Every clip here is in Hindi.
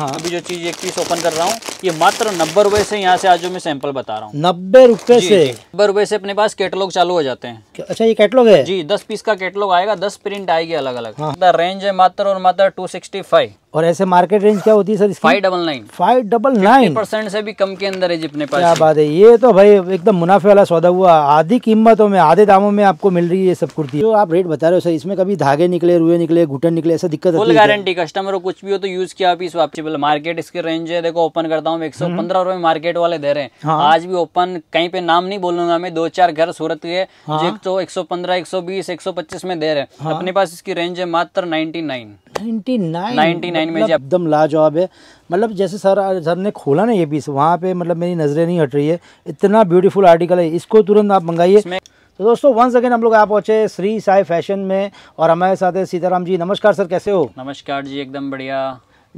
हाँ अभी जो चीज़ एक पीस ओपन कर रहा हूँ ये मात्र नब्बे रुपए से यहाँ से आज जो मैं सैंपल बता रहा हूँ नब्बे रुपए से नब्बे रुपए से अपने पास कैटलॉग चालू हो जाते हैं अच्छा ये कैटलॉग है जी दस पीस का कैटलॉग आएगा दस प्रिंट आएगी अलग अलग हाँ। रेंज है मात्र और मात्र टू सिक्सटी फाइव और ऐसे मार्केट रेंज क्या होती है sir five double nine five double nine percent से भी कम के अंदर है जितने पास क्या बात है ये तो भाई एकदम मुनाफे वाला सौदा हुआ आधी कीमतों में आधे दामों में आपको मिल रही है ये सब कुर्ती जो आप रेट बता रहे हो सर इसमें कभी धागे निकले रुए निकले घुटन निकले ऐसा दिक्कत फुल गारंटी कस्टमर को कुछ भी हो तो यूज किया पीस वापसीबल मार्केट इसके रेंज है देखो ओपन करता हूँ एक सौ हम्म। पंद्रह रुपए मार्केट वाले दे रहे हैं हाँ। आज भी ओपन कहीं पे नाम नहीं बोलूंगा मैं दो चार घर सूरत के जो हाँ। तो एक सौ पंद्रह एक सौ बीस एक सौ पच्चीस में दे रहे हैं हाँ। अपने पास इसकी रेंज है मात्र नाइनटी 99 में जब मतलब एकदम लाजवाब है मतलब जैसे सर सर ने खोला ना ये पीस वहाँ पे मतलब मेरी नज़रें नहीं हट रही है इतना ब्यूटीफुल आर्टिकल है इसको तुरंत आप मंगाइए तो दोस्तों वंस अगेन हम लोग आप पहुंचे श्री साई फैशन में और हमारे साथ है सीताराम जी नमस्कार सर कैसे हो नमस्कार जी एकदम बढ़िया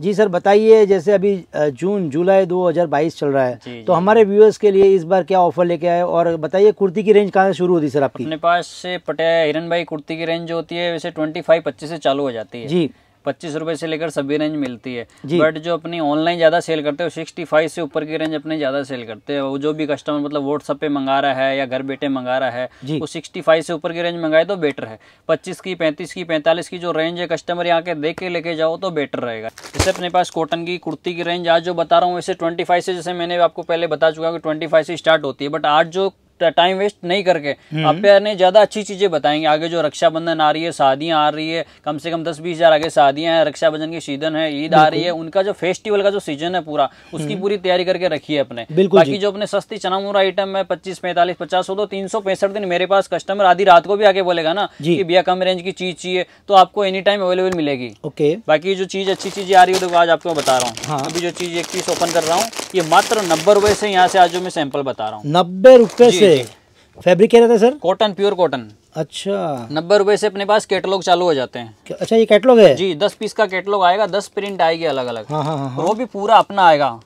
जी सर बताइए जैसे अभी जून जुलाई 2022 चल रहा है जी, जी, तो हमारे व्यूअर्स के लिए इस बार क्या ऑफर लेके आए और बताइए कुर्ती की रेंज कहाँ से शुरू होती है सर आपकी अपने पास से पटे हिरन भाई कुर्ती की रेंज जो होती है वैसे ट्वेंटी फाइव से चालू हो जाती है जी पच्चीस रुपए से लेकर सभी रेंज मिलती है बट जो अपनी ऑनलाइन ज्यादा सेल करते हैं सिक्सटी फाइव से ऊपर की रेंज अपने ज्यादा सेल करते हैं वो जो भी कस्टमर मतलब व्हाट्सअप पे मंगा रहा है या घर बैठे मंगा रहा है वो सिक्सटी फाइव से ऊपर की रेंज मंगाए तो बेटर है पच्चीस की पैंतीस की पैंतालीस की जो रेंज है कस्टमर यहाँ के देख के लेके जाओ तो बेटर रहेगा जैसे अपने पास कॉटन की कुर्ती की रेंज आज जो बता रहा हूँ वैसे ट्वेंटी से जैसे मैंने आपको पहले बता चुका हूँ कि ट्वेंटी से स्टार्ट होती है बट आज जो टाइम वेस्ट नहीं करके आप हम्म। ज्यादा अच्छी चीजें बताएंगे आगे जो रक्षाबंधन आ रही है शादियां आ रही है कम से कम दस बीस हजार आगे शादियां हैं रक्षाबंधन की सीजन है ईद आ रही है उनका जो फेस्टिवल का जो सीजन है पूरा उसकी हम्म। पूरी तैयारी करके रखी है अपने बाकी जो अपने सस्ती चनामूरा आइटम है पच्चीस पैंतालीस पचास हो तो तीन सौ पैंसठ दिन मेरे पास कस्टमर आधी रात को भी आके बोलेगा ना कि भैया कम रेंज की चीज चाहिए तो आपको एनी टाइम अवेलेबल मिलेगी ओके बाकी जो चीज अच्छी चीजें आ रही है तो आज आपको बता रहा हूँ हाँ। अभी जो चीज एक पीस ओपन कर रहा हूँ ये मात्र नब्बे रुपए से यहाँ से आज जो मैं सैंपल बता रहा हूँ नब्बे रुपए से से फैब्रिक क्या रहता है सर कॉटन प्योर कॉटन अच्छा नब्बे रुपए से अपने पास कैटलॉग चालू हो जाते हैं अच्छा ये कैटलॉग है जी दस पीस का कैटलॉग आएगा दस प्रिंट आएगी अलग अलग हाँ, हाँ, हाँ, हाँ, वो भी पूरा अपना आएगा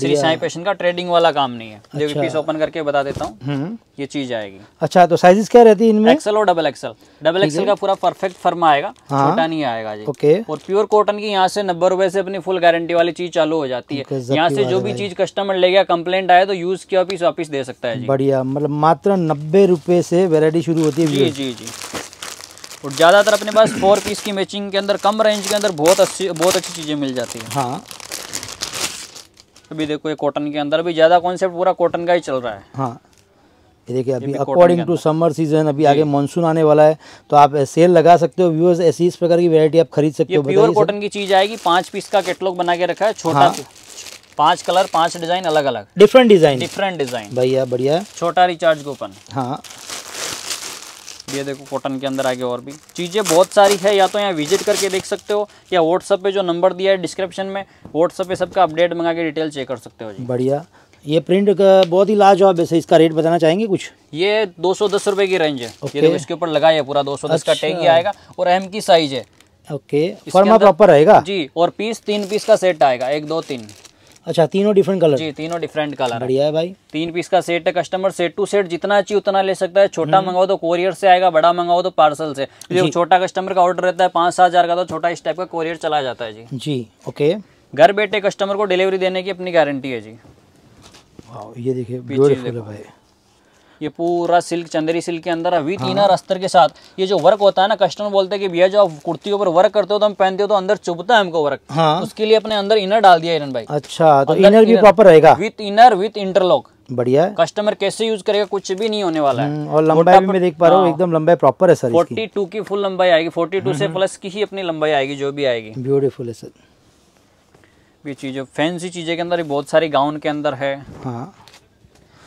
श्री साई पेशन का ट्रेडिंग वाला काम नहीं है देखिए अच्छा। पीस ओपन करके बता देता हूँ हम्म। ये चीज आएगी अच्छा तो साइजेस क्या रहती है इनमें एक्सल और डबल एक्सल डबल एक्सल का पूरा परफेक्ट फर्म आएगा हाँ। छोटा नहीं आएगा जी ओके और प्योर कॉटन की यहाँ से नब्बे रुपए से अपनी फुल गारंटी वाली चीज चालू हो जाती है यहाँ से जो भी चीज कस्टमर ले गया कम्प्लेट आया तो यूज किया पीस वापिस दे सकता है बढ़िया मतलब मात्र नब्बे रुपए से वेरायटी शुरू होती है जी जी जी और ज़्यादातर अपने पास फोर पीस की मैचिंग के अंदर कम रेंज के अंदर बहुत अच्छी बहुत अच्छी चीज़ें मिल जाती है हाँ अभी देखो ये कॉटन के अंदर अभी ज़्यादा कॉन्सेप्ट पूरा कॉटन का ही चल रहा है हाँ देखिए अभी अकॉर्डिंग टू समर सीजन अभी आगे मानसून आने वाला है तो आप सेल लगा सकते हो व्यूअर्स ऐसी इस प्रकार की वैरायटी आप खरीद सकते हो प्योर कॉटन की चीज आएगी पांच पीस का कैटलॉग बना के रखा है छोटा हाँ। पांच कलर पांच डिजाइन अलग अलग डिफरेंट डिजाइन डिफरेंट डिजाइन भैया बढ़िया छोटा रिचार्ज कूपन हाँ ये देखो कॉटन के अंदर आगे और भी चीज़ें बहुत सारी है या तो यहाँ विजिट करके देख सकते हो या व्हाट्सअप पे जो नंबर दिया है डिस्क्रिप्शन में व्हाट्सअप पे सबका अपडेट मंगा के डिटेल चेक कर सकते हो जी बढ़िया ये प्रिंट बहुत ही लाजवाब है इसका रेट बताना चाहेंगे कुछ ये दो सौ दस रुपये की रेंज है ये देखो इसके ऊपर लगाया पूरा दो सौ दस का टैग अच्छा। ही आएगा और एम की साइज है ओके फॉर्मा प्रॉपर रहेगा जी और पीस तीन पीस का सेट आएगा एक दो तीन अच्छा तीनों डिफरेंट कलर जी तीनों डिफरेंट कलर बढ़िया है भाई तीन पीस का सेट है कस्टमर सेट टू सेट जितना चाहिए उतना ले सकता है छोटा हम्म। मंगाओ तो कोरियर से आएगा बड़ा मंगाओ तो पार्सल से जो छोटा कस्टमर का ऑर्डर रहता है पांच सात हज़ार का तो छोटा इस टाइप का कोरियर चला जाता है जी जी ओके घर बैठे कस्टमर को डिलीवरी देने की अपनी गारंटी है जी ये देखिए ब्यूटीफुल है भाई ये पूरा सिल्क चंदरी सिल्क के अंदर अभी तीन हाँ। अस्तर के साथ ये जो वर्क होता है ना कस्टमर बोलते हैं कि भैया जो आप कुर्ती के ऊपर वर्क करते हो तो हम पहनते हो तो अंदर चुभता है हमको वर्क हाँ। उसके लिए अपने अंदर इनर डाल दिया हिरन भाई अच्छा तो इनर भी प्रॉपर रहेगा विथ इनर विथ इंटरलॉक बढ़िया है कस्टमर कैसे यूज करेगा कुछ भी नहीं होने वाला है हम्म, और लंबाई भी मैं देख पा रहा हूँ हाँ। एकदम लंबाई प्रॉपर है सर 42 की फुल लंबाई आएगी 42 से प्लस हम्म। की ही अपनी लंबाई आएगी जो भी आएगी ब्यूटीफुल है सर ये चीज़ें फैंसी चीज़ें के अंदर बहुत सारी गाउन के अंदर है हाँ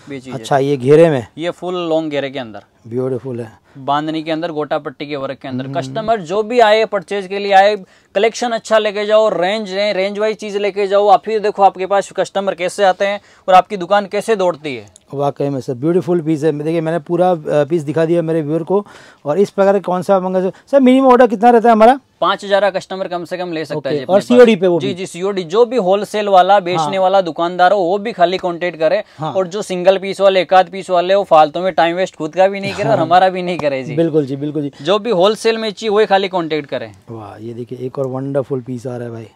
बेची अच्छा ये घेरे में ये फुल लॉन्ग घेरे के अंदर ब्यूटीफुल है बांधनी के अंदर गोटा पट्टी के वर्क के अंदर कस्टमर हम्म। जो भी आए परचेज के लिए आए कलेक्शन अच्छा लेके जाओ रेंज रेंज वाइज चीज लेके जाओ आप ही देखो आपके पास कस्टमर कैसे आते हैं और आपकी दुकान कैसे दौड़ती है वाकई में सर ब्यूटीफुल पीस है देखिए मैंने पूरा पीस दिखा दिया मेरे व्यूअर को और इस प्रकार कौन सा मंगा सर मिनिमम ऑर्डर कितना रहता है हमारा पांच हजार कस्टमर कम से कम ले सकता है और सीओडी पे वो जी जी सीओडी जो भी होलसेल वाला हाँ। बेचने हाँ। वाला दुकानदार हो वो भी खाली कॉन्टेक्ट करे हाँ। और जो सिंगल पीस वाले एकाद पीस वाले वो फालतू में टाइम वेस्ट खुद का भी नहीं करे हाँ। और हमारा भी नहीं करे जी बिल्कुल जी बिल्कुल जी जो भी होलसेल में चाहिए वही खाली कॉन्टेक्ट करे वाह ये देखिए एक और वंडरफुल पीस आ रहा है भाई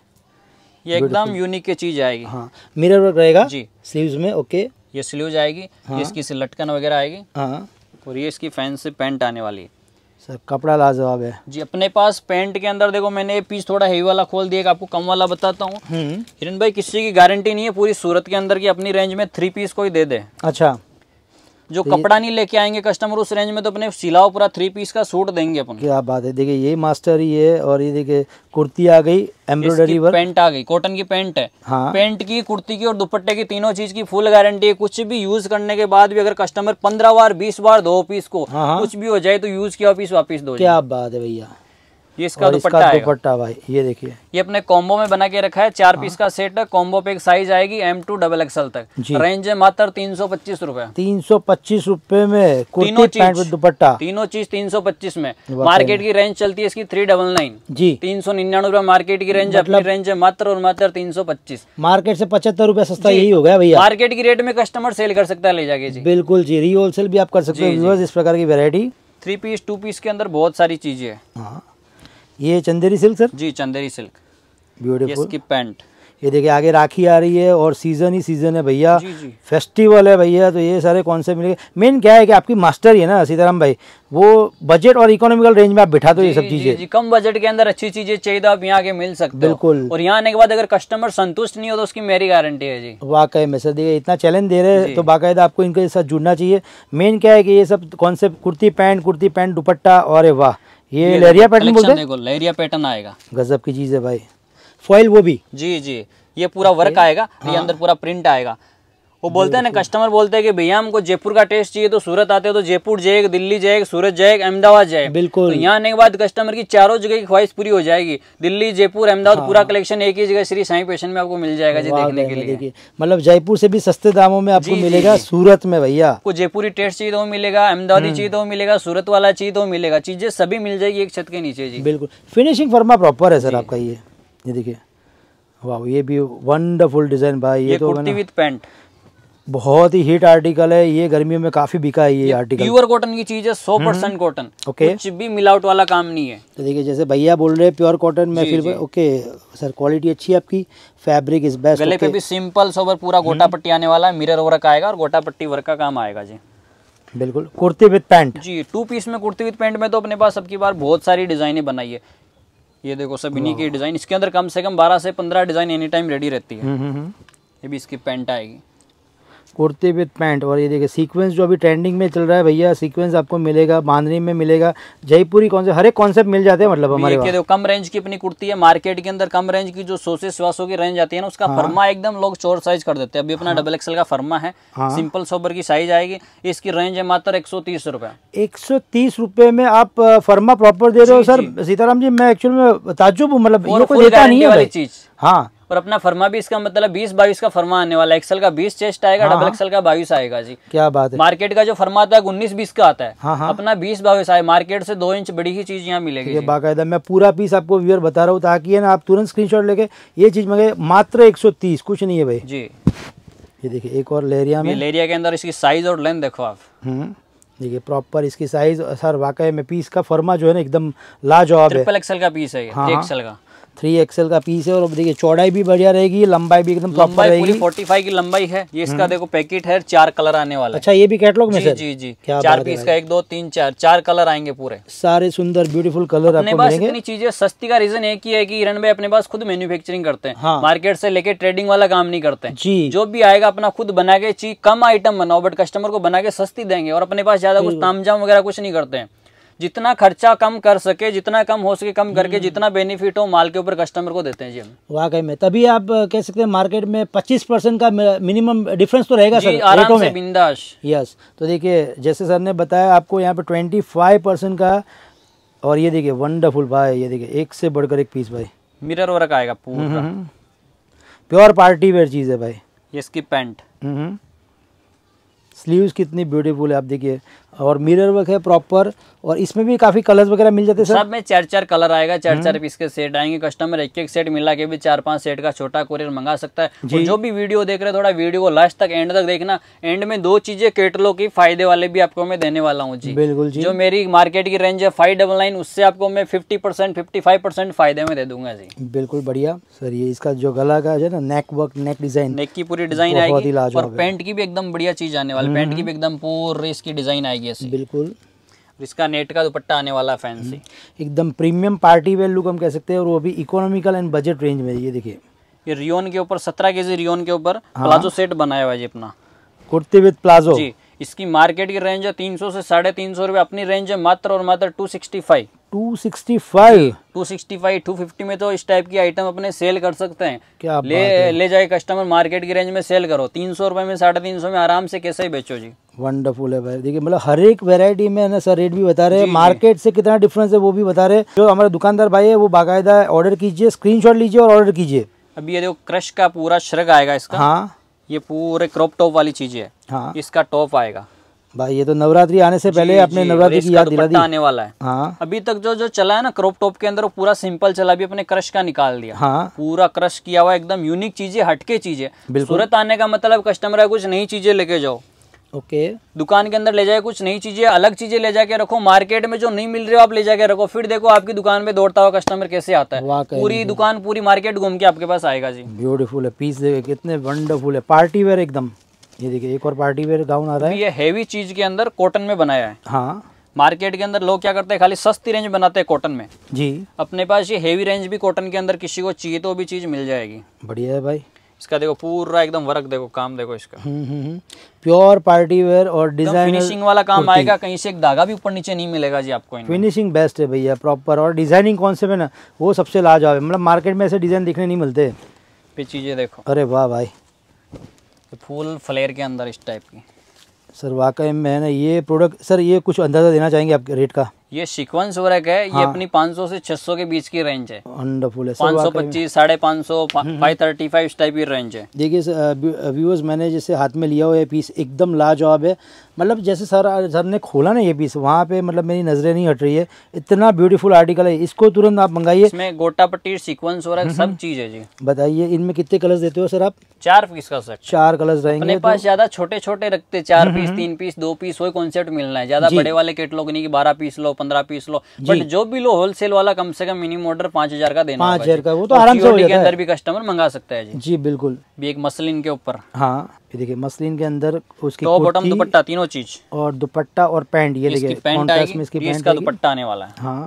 ये एकदम यूनिक चीज आएगी हाँ मिरर वर्क रहेगा जी स्लीव में ओके ये स्लीव आएगी हाँ। इसकी लटकन वगैरह आएगी हाँ। और ये इसकी फैंसी पेंट आने वाली है सर कपड़ा लाजवाब है जी अपने पास पेंट के अंदर देखो मैंने ये पीस थोड़ा हेवी वाला खोल दिया आपको कम वाला बताता हूँ हम्म। हिरन भाई किसी की गारंटी नहीं है पूरी सूरत के अंदर की अपनी रेंज में थ्री पीस को ही दे दे अच्छा जो तो कपड़ा नहीं लेके आएंगे कस्टमर उस रेंज में तो अपने सिलाओ पूरा थ्री पीस का सूट देंगे अपन क्या बात है देखिए ये मास्टर ये है और ये देखिए कुर्ती आ गई एम्ब्रॉयडरी वर्क पेंट आ गई कॉटन की पेंट है हाँ पेंट की कुर्ती की और दुपट्टे की तीनों चीज की फुल गारंटी है कुछ भी यूज करने के बाद भी अगर कस्टमर पंद्रह बार बीस बार दो पीस को हाँ, हाँ। कुछ भी हो जाए तो यूज किया पीस वापिस दो क्या बात है भैया ये इसका दुपट्टा दुपट्टा भाई ये देखिए ये अपने कॉम्बो में बना के रखा है चार पीस हाँ। का सेट है कॉम्बो पे एक साइज आएगी एम टू डबल एक्सएल तक रेंज है मात्र तीन सौ पच्चीस रूपए तीन सौ पच्चीस रूपए में तीनों चीज दुपट्टा तीनों चीज तीन सौ पच्चीस में मार्केट की रेंज चलती है इसकी थ्री डबल नाइन जी तीन सौ निन्यानवे रूपए मार्केट की रेंज अपनी रेंज मतलब है मात्र और मात्र तीन सौ पच्चीस मार्केट से पचहत्तर रूपए सस्ता यही हो गया भैया मार्केट की रेट में कस्टमर सेल कर सकता है ले जाके जी बिल्कुल जी री होलसेल भी आप कर सकते हो इस प्रकार की variety three piece two piece के अंदर बहुत सारी चीजें हैं हाँ। ये Chanderi silk sir ji Chanderi silk beautiful इसकी पैंट ये देखिए आगे राखी आ रही है और सीज़न ही सीज़न है भैया फेस्टिवल है भैया तो ये सारे कॉन्सेप्ट मिलेंगे मेन क्या है कि आपकी मास्टर ही है ना सीताराम भाई वो बजट और इकोनॉमिकल रेंज में आप बिठा दो ये सब चीजें कम बजट के अंदर अच्छी चीजें चाहिए तो आप यहाँ के मिल सकते बिल्कुल और यहाँ आने के बाद अगर कस्टमर संतुष्ट नहीं हो तो उसकी मेरी गारंटी है जी वाकई में सर देखिए इतना चैलेंज दे रहे हैं तो बाकायदा आपको इनके साथ जुड़ना चाहिए मेन क्या है कि ये सब concept kurti pant kurti pant dupatta और वाह ये लहरिया पैटर्न बोलते हैं देखो लहरिया पैटर्न आएगा गजब की चीज है भाई फॉइल वो भी जी जी ये पूरा वर्क आएगा ये हाँ। अंदर पूरा प्रिंट आएगा वो बोलते हैं ना कस्टमर बोलते हैं कि भैया हमको जयपुर का टेस्ट चाहिए तो सूरत आते हो तो जयपुर जाएगा दिल्ली जाएगा सूरत जाएगा अहमदाबाद जाए बिल्कुल तो यहाँ आने के बाद कस्टमर की चारों जगह की ख्वाहिश पूरी हो जाएगी दिल्ली जयपुर अहमदाबाद हाँ। पूरा कलेक्शन एक ही जगह श्री साई पेशन में आपको मिल जाएगा जी देखने के लिए मतलब जयपुर से भी सस्ते दामों में आपको मिलेगा सूरत में भैया आपको जयपुरी टेस्ट चाहिए तो मिलेगा अहमदाबादी हम्म। चाहिए तो मिलेगा सूरत वाला चाहिए तो मिलेगा चीजें सभी मिल जाएगी एक छत के नीचे जी बिल्कुल फिनिशिंग फर्मा प्रॉपर है सर आपका ये ये देखिए वाह ये भी वंडरफुल डिजाइन भाई ये, ये तो कुर्ती विद पैंट बहुत ही हिट आर्टिकल है ये गर्मियों में काफी बिका है ये, ये आर्टिकल प्योर कॉटन की चीज है सौ परसेंट कॉटन ओके कुछ भी मिलावट वाला काम नहीं है तो देखिए जैसे भैया बोल रहे हैं प्योर कॉटन में फिर ओके सर क्वालिटी अच्छी है आपकी फैब्रिक इज बेस्ट गले पे भी सिंपल सोबर पूरा हम्म। गोटा पट्टी आने वाला है मिरर वर्क आएगा और गोटा पट्टी वर्क का काम आएगा जी बिल्कुल कुर्ती विद पैंट जी टू पीस में कुर्ती विद पैंट में तो अपने पास सबकी बार बहुत सारी डिजाइने बनाई है ये देखो सब इन्हीं की डिजाइन इसके अंदर कम से कम बारह से पंद्रह डिजाइन एनी टाइम रेडी रहती है हम्म, हम्म, ये भी इसकी पैंट आएगी कुर्ती विद पैंट और ये देखिए सीक्वेंस जो अभी ट्रेंडिंग में चल रहा है भैया सीक्वेंस आपको मिलेगा बांधनी में मिलेगा जयपुरी कौन से हर एक कॉन्सेप्ट मिल जाते हैं मतलब हमारे कम रेंज की अपनी कुर्ती है मार्केट के अंदर कम रेंज की जो सोसे सवासों की रेंज आती है ना उसका हाँ। फर्मा एकदम लोग चोर साइज कर देते हैं अभी अपना डबल हाँ। एक्सल का फर्मा है सिंपल हाँ। सोबर की साइज आएगी इसकी रेंज है मात्र एक सौ तीस में आप फर्मा प्रॉपर दे रहे हो सर सीताराम जी मैं एक्चुअल में ताजुब मतलब नहीं है चीज हाँ और अपना फर्मा भी इसका मतलब बीस बाईस का फर्मा आने वाला एक्सल का बीस चेस्ट आएगा डबल हाँ, एक्सल हाँ। का बाईस आएगा जी क्या बात है मार्केट का जो फर्मा आता है उन्नीस बीस का आता है हाँ, हा। अपना बीस बाईस आए मार्केट से दो इंच बड़ी ही चीज यहाँ मिलेगी बाकायदा मैं पूरा पीस आपको व्यूअर बता रहा हूँ ताकि ना आप तुरंत स्क्रीन लेके ये चीज मंगे मात्र एक कुछ नहीं है भाई जी ये देखिए एक और लेरिया में लेरिया के अंदर इसकी साइज और लेंथ देखो आप हम्म, देखिए प्रॉपर इसकी साइज सर वाकई में पीस का फर्मा जो है ना एकदम लाजवाब है ट्रिपल एक्सल का पीस है हाँ, एक्सल हाँ। का थ्री एक्सएल का पीस है और देखिए चौड़ाई भी बढ़िया रहेगी लंबाई भी एकदम प्रॉपर रहेगी फोर्टी फाइव की लंबाई है ये इसका हम्म। देखो पैकेट है चार कलर आने वाला अच्छा ये भी कैटलॉग में जी जी जी चार पीस का एक दो तीन चार चार कलर आएंगे पूरे सारे सुंदर ब्यूटीफुल कलर अपने पास इतनी चीजें सस्ती का रीजन एक ही है की हिरण भाई अपने पास खुद मैन्युफेक्चरिंग करते हैं मार्केट हाँ। से लेके ट्रेडिंग वाला काम नहीं करते जी जो भी आएगा अपना खुद बना के चीज कम आइटम बनाओ बट कस्टमर को बना के सस्ती देंगे और अपने पास ज्यादा कुछ तामझाम वगैरह कुछ नहीं करते हैं जितना खर्चा कम कर सके जितना कम हो सके कम करके हम्म। जितना बेनिफिट हो माल के ऊपर कस्टमर को देते हैं जी हम वाकई में तभी आप कह सकते हैं मार्केट में पच्चीस परसेंट का मिनिमम डिफरेंस तो रहेगा सर आराम से बिंदास यस तो देखिए जैसे सर ने बताया आपको यहाँ पे ट्वेंटी फाइव परसेंट का और ये देखिए वंडरफुल भाई ये देखिए एक से बढ़कर एक पीस भाई मिरर वर्क आएगा पूरा प्योर पार्टी वेयर चीज़ है भाई इसकी पैंट स्लीव कितनी ब्यूटीफुल है आप देखिए और मिरर वर्क है प्रॉपर और इसमें भी काफी कलर्स वगैरह मिल जाते हैं सब में चार चार कलर आएगा चार चार पीस हम्म। के सेट आएंगे कस्टमर एक एक सेट मिला के भी चार पांच सेट का छोटा कोरियर मंगा सकता है और जो भी वीडियो देख रहे हैं थोड़ा वीडियो को लास्ट तक एंड तक देखना एंड में दो चीजें केटलो की फायदे वाले भी आपको मैं देने वाला हूँ जी बिल्कुल जी जो मेरी मार्केट की रेंज है फाइव डबल नाइन उससे आपको मैं fifty percent fifty five percent फायदे में दे दूंगा जी बिल्कुल बढ़िया सर ये इसका जो गला का है ना नेक वर्क नेक डिजाइन नेक की पूरी डिजाइन आएगी और पेंट की भी एकदम बढ़िया चीज आने वाली पेंट हम्म। की भी एकदम पूरी इसकी डिजाइन आएगी ये सी बिल्कुल इसका नेट का दुपट्टा आने वाला फैंसी हम्म। एकदम प्रीमियम पार्टी वेयर लुक हम कह सकते हैं और वो भी इकोनॉमिकल एंड बजट रेंज में ये देखिए ये रियोन के ऊपर सत्रह के जी रियोन के ऊपर हाँ। प्लाजो सेट बनाया हुआ है जी अपना कुर्ती विद प्लाजो जी इसकी मार्केट की रेंज है तीन सौ से साढ़े तीन सौ रुपये अपनी रेंज है मात्र और मात्र two sixty five two sixty five two sixty five two fifty में तो इस टाइप की आइटम अपने सेल कर सकते हैं क्या ले है? ले जाए कस्टमर मार्केट की रेंज में सेल करो तीन सौ रुपये में साढ़े तीन सौ में आराम से कैसे ही बेचो जी वंडरफुल है भाई देखिए मतलब हर एक वेरायटी में ना सर रेट भी बता रहे हैं मार्केट से कितना डिफरेंस है वो भी बता रहे हैं जो हमारे दुकानदार भाई है वो बाकायदा ऑर्डर कीजिए स्क्रीनशॉट लीजिए और ऑर्डर कीजिए अभी ये देखो क्रश का पूरा श्रग आएगा इसका हाँ ये पूरे क्रॉप टॉप वाली चीज़ है हाँ इसका टॉप आएगा भाई ये तो नवरात्रि आने से पहले अपने नवरात्रि की याद दिला दी आने वाला है हाँ अभी तक जो जो चला है ना क्रॉप टॉप के अंदर वो पूरा सिंपल चला भी अपने क्रश का निकाल दिया हाँ पूरा क्रश किया हुआ एकदम यूनिक चीजें हटके चीजें सूरत आने का मतलब कस्टमर है कुछ नई चीजें लेके जाओ ओके दुकान के अंदर ले जाए कुछ नई चीजें अलग चीजें ले जाके रखो मार्केट में जो नहीं मिल रही हो आप ले जाके रखो फिर देखो आपकी दुकान में दौड़ता हुआ कस्टमर कैसे आता है पूरी दुकान पूरी मार्केट घूम के आपके पास आएगा जी ब्यूटीफुल है पीस देखे कितने वंडरफुल है पार्टी वेयर एकदम ये देखिए एक और पार्टी वेयर गाउन आ रहा है ये हैवी चीज के अंदर कॉटन में बनाया है हाँ मार्केट के अंदर लोग क्या करते हैं खाली सस्ती रेंज बनाते हैं कॉटन में जी अपने पास ये हैवी रेंज भी कॉटन के अंदर किसी को चाहिए तो भी चीज मिल जाएगी बढ़िया है भाई इसका देखो पूरा एकदम वर्क देखो काम देखो इसका प्योर पार्टी वेयर और डिजाइन फिनिशिंग वाला काम आएगा कहीं से एक धागा भी ऊपर नीचे नहीं मिलेगा जी आपको फिनिशिंग बेस्ट है भैया प्रॉपर और डिजाइनिंग कॉन्सेप्ट है ना वो सबसे लाजवाब है मतलब मार्केट में ऐसे डिजाइन दिखने नहीं मिलते ये चीजें देखो अरे वाह भाई फुल तो फ्लेयर के अंदर इस टाइप की सर वाकई में ना ये प्रोडक्ट सर ये कुछ अंदाज़ा देना चाहेंगे आपके रेट का ये सीक्वेंस वर्क है ये हाँ। अपनी 500 से 600 के बीच की रेंज है पाँच सौ पच्चीस साढ़े पाँच सौ फाइव थर्टी फाइव इस टाइप की रेंज है देखिए व्यूअर्स मैंने जैसे हाथ में लिया हुआ है पीस एकदम लाजवाब है मतलब जैसे सर सर ने खोला ना ये पीस वहाँ पे मतलब मेरी नजरें नहीं हट रही है इतना ब्यूटीफुल आर्टिकल है इसको तुरंत आप मंगाइए इसमें गोटा पट्टी सीक्वेंस वर्क सब हम्म। चीज है जी बताइए इनमें कितने कलर देते हो सर आप चार पीस का सर चार कलर रहेंगे अपने तो- पास ज्यादा छोटे छोटे रखते चार पीस हम्म, हम्म। तीन पीस दो पीस वही कॉन्सेप्ट मिलना है ज्यादा बड़े वाले केटलॉग नहीं की बारह पीस लो पंद्रह पीस लो बट जो भी लो होलसेल वाला कम से कम मिनिमम ऑर्डर पांच हजार का देना पांच हजार का वो तो आराम से के अंदर भी कस्टमर मंगा सकता है जी जी बिल्कुल भी एक मसलिन के ऊपर हाँ ये देखिए मसलिन के अंदर उसकी टॉप बॉटम दुपट्टा तीनों चीज और दुपट्टा और पैंट ये देखिए पैंट का दुपट्टा आने वाला है हाँ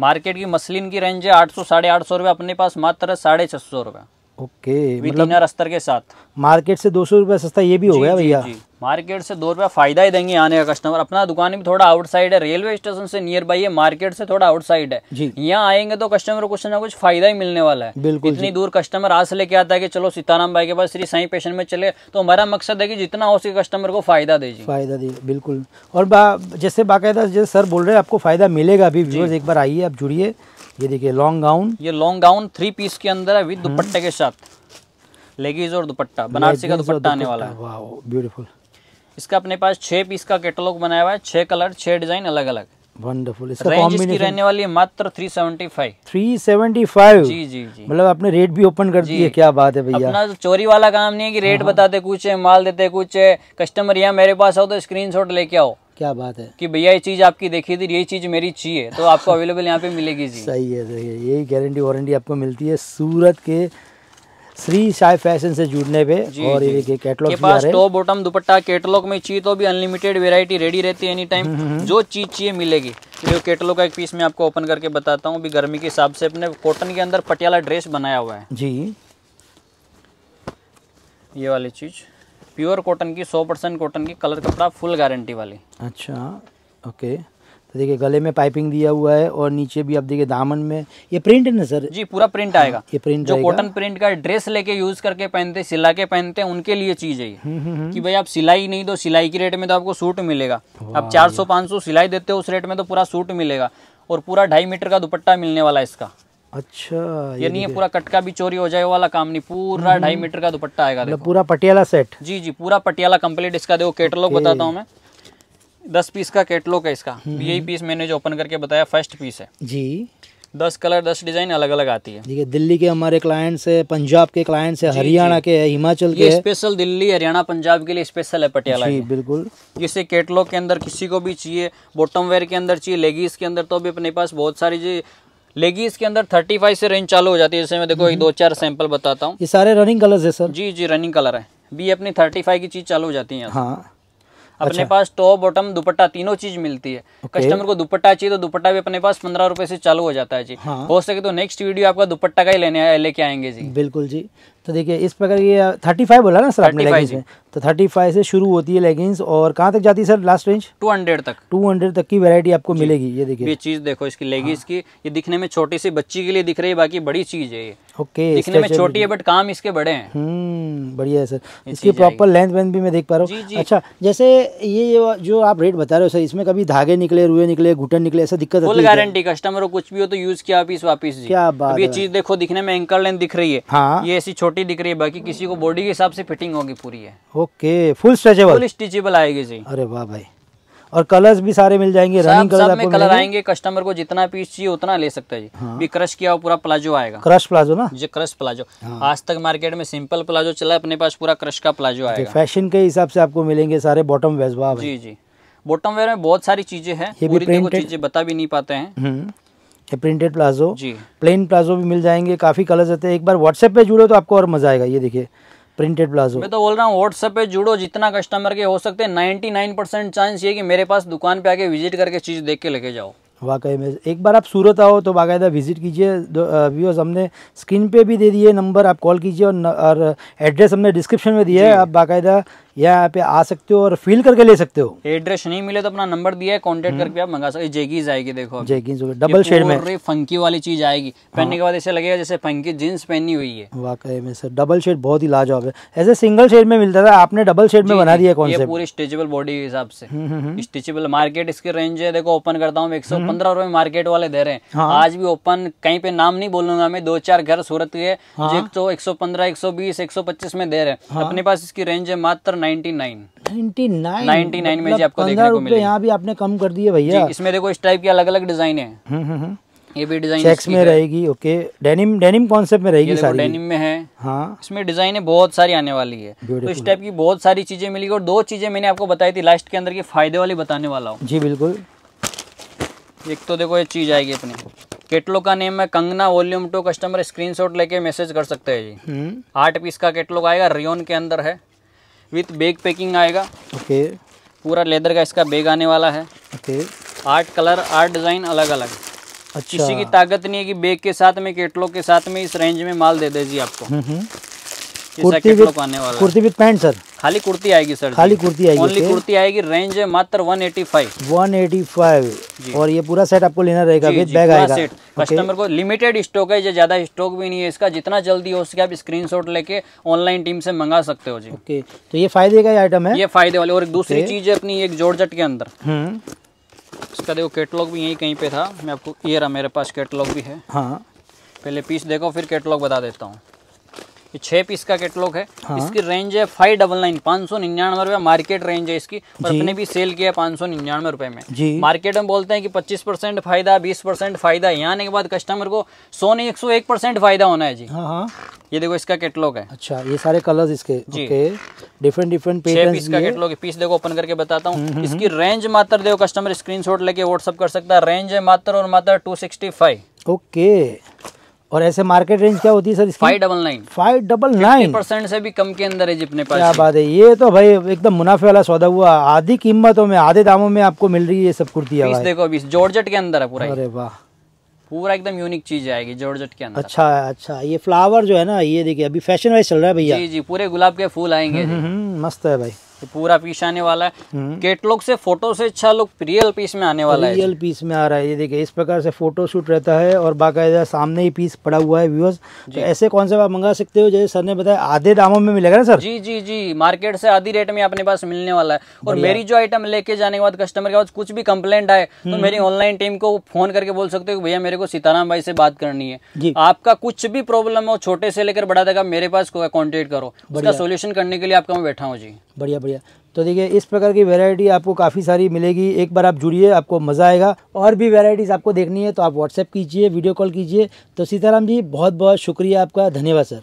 मार्केट की मसलिन की रेंज है आठ सौ साढ़े आठ सौ रुपये अपने पास मात्र साढ़े छह सौ रुपये ओके मतलब स्तर के साथ मार्केट से दो सौ रुपया सस्ता ये भी हो गया भैया मार्केट से दो रुपया फायदा ही देंगे आने का कस्टमर अपना दुकान भी थोड़ा आउटसाइड है रेलवे स्टेशन से नियर बाई है मार्केट से थोड़ा आउटसाइड है यहाँ आएंगे तो कस्टमर को कुछ ना कुछ फायदा ही मिलने वाला है बिल्कुल इतनी दूर कस्टमर आज से लेके आता है कि चलो सीताराम भाई के पास श्री साई पेशन में चले तो हमारा मकसद है की जितना हो सके कस्टमर को फायदा दे फायदा दे बिल्कुल और जैसे बाकायदा जैसे सर बोल रहे हैं आपको फायदा मिलेगा अभी एक बार आइए आप जुड़िए ये देखिए लॉन्ग गाउन ये लॉन्ग गाउन थ्री पीस के अंदर है विद हम्म। दुपट्टे के साथ लेगीज और दुपट्टा बनारसी का दुपट्टा आने वाला है वाह ब्यूटीफुल इसका अपने पास छह पीस का कैटलॉग बनाया हुआ है छह कलर छह डिजाइन अलग अलग वंडरफुल इसका रहने वाली है मात्र 375 375 जी जी जी मतलब आपने रेट भी ओपन कर दिए क्या बात है भैया अपना चोरी वाला काम नहीं है कि रेट हाँ। बताते कुछ है माल देते कुछ है कस्टमर यहाँ मेरे पास आओ तो स्क्रीनशॉट लेके आओ क्या बात है कि भैया ये चीज़ आपकी देखी थी यही चीज़ मेरी चाहिए तो आपको अवेलेबल यहाँ पे मिलेगी जी सही है सही है यही गारंटी वारंटी आपको मिलती है सूरत के श्री साई फैशन से जुड़ने पे और ये देखिए कैटलॉग के पास टॉप बॉटम दुपट्टा कैटलॉग में चाहिए तो भी अनलिमिटेड वेरायटी रेडी रहती है एनी टाइम हम्म, हम्म, हम्म। जो चीज़ चाहिए मिलेगी जो कैटलॉग का एक पीस मैं आपको ओपन करके बताता हूँ अभी गर्मी के हिसाब से अपने कॉटन के अंदर पटियाला ड्रेस बनाया हुआ है जी ये वाली चीज़ प्योर कॉटन की सौ परसेंट कॉटन की कलर कपड़ा फुल गारंटी वाली अच्छा ओके तो देखिए गले में पाइपिंग दिया हुआ है और नीचे भी आप देखिए दामन में ये प्रिंट है ना सर जी पूरा प्रिंट आएगा हाँ, ये प्रिंट जो कॉटन प्रिंट का ड्रेस लेके यूज करके पहनते सिला के पहनते हैं उनके लिए चीज है हम्म, हम्म, हम्म। कि भाई आप सिलाई नहीं दो सिलाई की रेट में तो आपको सूट मिलेगा आप चार सौ पाँच सौ सिलाई देते हो उस रेट में तो पूरा सूट मिलेगा और पूरा ढाई मीटर का दुपट्टा मिलने वाला है इसका अच्छा ये, नहीं है पूरा कटका भी चोरी हो जाए वाला काम नहीं पूरा हम्म, ढाई हम्म। मीटर का दुपट्टा आएगा मतलब देखो पूरा पटियाला सेट जी जी पूरा पटियाला कंप्लीट इसका देखो कैटलॉग बताता हूँ मैं दस पीस का कैटलॉग है इसका हम्म, यही पीस मैंने जो ओपन करके बताया फर्स्ट पीस है जी दस कलर दस डिजाइन अलग अलग आती है दिल्ली के हमारे क्लाइंट्स है पंजाब के क्लाइंट्स है हरियाणा के है हिमाचल के स्पेशल दिल्ली हरियाणा पंजाब के लिए स्पेशल है पटियाला जी बिल्कुल जिसे केटलॉग के अंदर किसी को भी चाहिए बॉटम वेयर के अंदर चाहिए लेगीज के अंदर तो भी अपने पास बहुत सारी जी लेगी इसके अंदर थर्टी फाइव से रेंज चालू हो जाती है जैसे मैं देखो एक हम्म। दो चार सैंपल बताता हूँ ये सारे रनिंग कलर है सर जी जी रनिंग कलर है भी अपनी थर्टी फाइव की चीज़ चालू हो जाती है हाँ अपने अच्छा। पास टॉप बॉटम दुपट्टा तीनों चीज मिलती है कस्टमर को दुपट्टा चाहिए तो दुपट्टा भी अपने पास पंद्रह रुपए से चालू हो जाता है जी हाँ। हो सके तो नेक्स्ट वीडियो आपका दुपट्टा का ही लेने लेके आएंगे जी बिल्कुल जी तो देखिए इस प्रकार ये थर्टी फाइव बोला ना सर आपने लेगिंग्स में तो थर्टी फाइव से शुरू होती है लेगिंग्स और कहाँ तक जाती है sir last range two hundred तक टू हंड्रेड तक की वैरायटी आपको मिलेगी ये देखिए ये चीज़ देखो इसकी लेगिंग्स हाँ। की ये दिखने में छोटी सी बच्ची के लिए दिख रही है बाकी बड़ी चीज़ है ये ओके दिखने में छोटी है बट काम इसके बड़े हैं हम्म, बढ़िया है सर इसकी प्रॉपर लेंथ वेंथ भी मैं देख पा रहा हूँ अच्छा जैसे ये जो आप रेट बता रहे हो सर इसमें कभी धागे निकले रुए निकले घुटन निकले ऐसा दिक्कत है गारंटी कस्टमर को कुछ भी हो तो यूज किया चीज देखो दिखने में एंकल लेंथ दिख रही है हाँ। ये ऐसी छोटी छोटी दिख रही है बाकी किसी को बॉडी के हिसाब से फिटिंग होगी पूरी है okay full stretchable full stitchable आएगी जी अरे वाह भाई और कलर्स भी सारे मिल जाएंगे रनिंग कलर आपको कलर आएंगे कस्टमर को जितना पीस चाहिए उतना ले सकता है जी हाँ। भी क्रश किया पूरा प्लाजो आएगा क्रश प्लाजो ना जी क्रश प्लाजो हाँ। आज तक मार्केट में सिंपल प्लाजो चला अपने पास पूरा क्रश का प्लाजो आएगा फैशन के हिसाब से आपको मिलेंगे सारे बॉटम वेज जी जी बॉटम वेयर में बहुत सारी चीजें हैं पूरी चीजें बता भी नहीं पाते हैं हम्म। ये प्रिंटेड प्लाजो प्लेन प्लाजो भी मिल जाएंगे काफ़ी कलर्स रहते हैं एक बार व्हाट्सएप पे जुड़ो तो आपको और मज़ा आएगा ये देखिए प्रिंटेड प्लाजो मैं तो बोल रहा हूँ व्हाट्सएप पे जुड़ो जितना कस्टमर के हो सकते हैं 99 परसेंट चांस ये कि मेरे पास दुकान पे आके विजिट करके चीज़ देख के लेके जाओ वाकई में एक बार आप सूरत आओ तो बाकायदा विजिट कीजिए व्यूअर्स हमने स्क्रीन पे भी दे दिए नंबर आप कॉल कीजिए और, और एड्रेस हमने डिस्क्रिप्शन में दिया है आप बाकायदा यहाँ पे आ सकते हो और फील करके ले सकते हो एड्रेस नहीं मिले तो अपना नंबर दिया है कॉन्टेक्ट हम्म। करके आप मंगा सकते जेगीज आएगी देखो जेगीज डबल शेड में फंकी वाली चीज आएगी पहनने के हाँ। बाद ऐसे लगेगा जैसे फंकी जींस पहनी हुई है वाकई में सर डबल शेड बहुत ही लाजवाब है ऐसे सिंगल शेड में मिलता था आपने डबल शेड में बना दिया पूरी स्ट्रेचेबल बॉडी के हिसाब से स्ट्रेचेबल हम्म, हम्म, मार्केट इसकी रेंज है देखो ओपन करता हूँ एक सौ पंद्रह मार्केट वाले दे रहे हैं हाँ। आज भी ओपन कहीं पे नाम नहीं बोलूंगा मैं दो चार घर सूरत के हाँ। एक सौ पंद्रह एक सौ बीस एक सौ पच्चीस में दे रहे हैं अपने पास इसकी रेंज है मात्र नाइन्टी में जी मतलब आपको देखने को यहाँ भी आपने कम कर दिए भैया इसमें देखो इस टाइप की अलग अलग डिजाइन है हम्म, हम्म, हम्म। ये भी डिजाइन में रहेगी ओके डेनिम डेनिम कॉन्सेप्ट में रहेगी सारी डेनिम में है हाँ इसमें डिजाइने बहुत सारी आने वाली है तो इस टाइप की बहुत सारी चीजें मिली और दो चीजें मैंने आपको बताई थी लास्ट के अंदर की फायदे वाली बताने वाला हूँ जी बिल्कुल एक तो देखो ये चीज आएगी अपने केटलो का नेम है Kangana volume two customer screenshot लेके मैसेज कर सकते हैं जी आठ पीस का केटलो आएगा रियोन के अंदर है विथ बैग पैकिंग आएगा ओके पूरा लेदर का इसका बैग आने वाला है ओके आठ कलर आठ डिज़ाइन अलग अलग अच्छा किसी की ताकत नहीं है कि बैग के साथ में केटलॉग के साथ में इस रेंज में माल दे दीजिए आपको हम्म, हम्म। Kurti with kurti with pant sir खाली कुर्ती आएगी सर खाली कुर्ती आएगी ओनली कुर्ती आएगी रेंज है मात्र 185 185 और ये पूरा सेट आपको लेना रहेगा विद बैग आएगा सेट कस्टमर को लिमिटेड स्टॉक है ज्यादा स्टॉक भी नहीं है इसका जितना जल्दी हो सके आप स्क्रीनशॉट लेके ऑनलाइन टीम से मंगा सकते हो जी ओके तो ये फायदे का आइटम है ये फायदे वाले और एक दूसरी चीज है अपनी एक जोड़जट के अंदर हम्म। इसका देखो कैटलॉग भी यही कहीं पे था मैं आपको ये रहा मेरे पास कैटलॉग भी है हाँ पहले पीस देखो फिर कैटलॉग बता देता हूँ ये छह पीस का कैटलॉग है हाँ। इसकी रेंज है फाइव डबल नाइन पाँच सौ निन्यानवे रुपये मार्केट रेंज है इसकी और अपने भी सेल किया है पाँच सौ निन्यानवे रुपये में जी। मार्केट में बोलते हैं कि पच्चीस परसेंट फायदा बीस परसेंट फायदा यहाँ आने के बाद कस्टमर को सौ नहीं एक सौ एक परसेंट फायदा होना है जी हाँ।, हाँ। ये देखो इसका कैटलॉग है अच्छा ये सारे कलर इसके जी डिफरेंट डिफरेंट पीस का कैटलॉग पीस देखो ओपन करके बताता हूँ हम्म, हम्म, इसकी रेंज हम्म। मात्र देखो कस्टमर स्क्रीन लेके व्हाट्सअप कर सकता है रेंज है मात्र और मात्र टू सिक्सटी फाइव ओके और ऐसे मार्केट रेंज क्या होती है sir five double nine five double nine percent से भी कम के अंदर है जितने पास क्या बात है ये तो भाई एकदम मुनाफे वाला सौदा हुआ आधी कीमतों में आधे दामों में आपको मिल रही है सब कुर्तियाँ देखो अभी जॉर्जट के अंदर है पूरा अरे वाह पूरा एकदम यूनिक चीज आएगी जॉर्जट के अंदर अच्छा अच्छा ये फ्लावर जो है ना ये देखिए अभी फैशन वाइज चल रहा है भैया जी जी पूरे गुलाब के फूल आएंगे हम्म, हम्म, मस्त है भाई ये तो पूरा पीस आने वाला है केटलॉग हम्म। से फोटो से अच्छा लुक रियल पीस में आने वाला है रियल पीस में आ रहा है ये देखिए इस प्रकार से फोटो शूट रहता है और बाकायदा सामने ही पीस पड़ा हुआ है व्यूअर्स तो ऐसे कौन से आप मंगा सकते हो जैसे सर ने बताया आधे दामों में मिलेगा ना सर जी जी जी मार्केट से आधी रेट में अपने पास मिलने वाला है और मेरी जो आइटम लेके जाने के बाद कस्टमर के पास कुछ भी कम्प्लेट आए तो हम्म। मेरी ऑनलाइन टीम को फोन करके बोल सकते हो भैया मेरे को सीताराम भाई से बात करनी है आपका कुछ भी प्रॉब्लम हो छोटे से लेकर बड़ा देगा मेरे पास कॉन्टेक्ट करो उसका सोल्यूशन करने के लिए आपका मैं बैठा हूँ जी बढ़िया बढ़िया है तो देखिए इस प्रकार की वैरायटी आपको काफ़ी सारी मिलेगी एक बार आप जुड़िए आपको मज़ा आएगा और भी वैरायटीज़ आपको देखनी है तो आप व्हाट्सएप कीजिए वीडियो कॉल कीजिए तो सीताराम जी बहुत बहुत शुक्रिया आपका धन्यवाद सर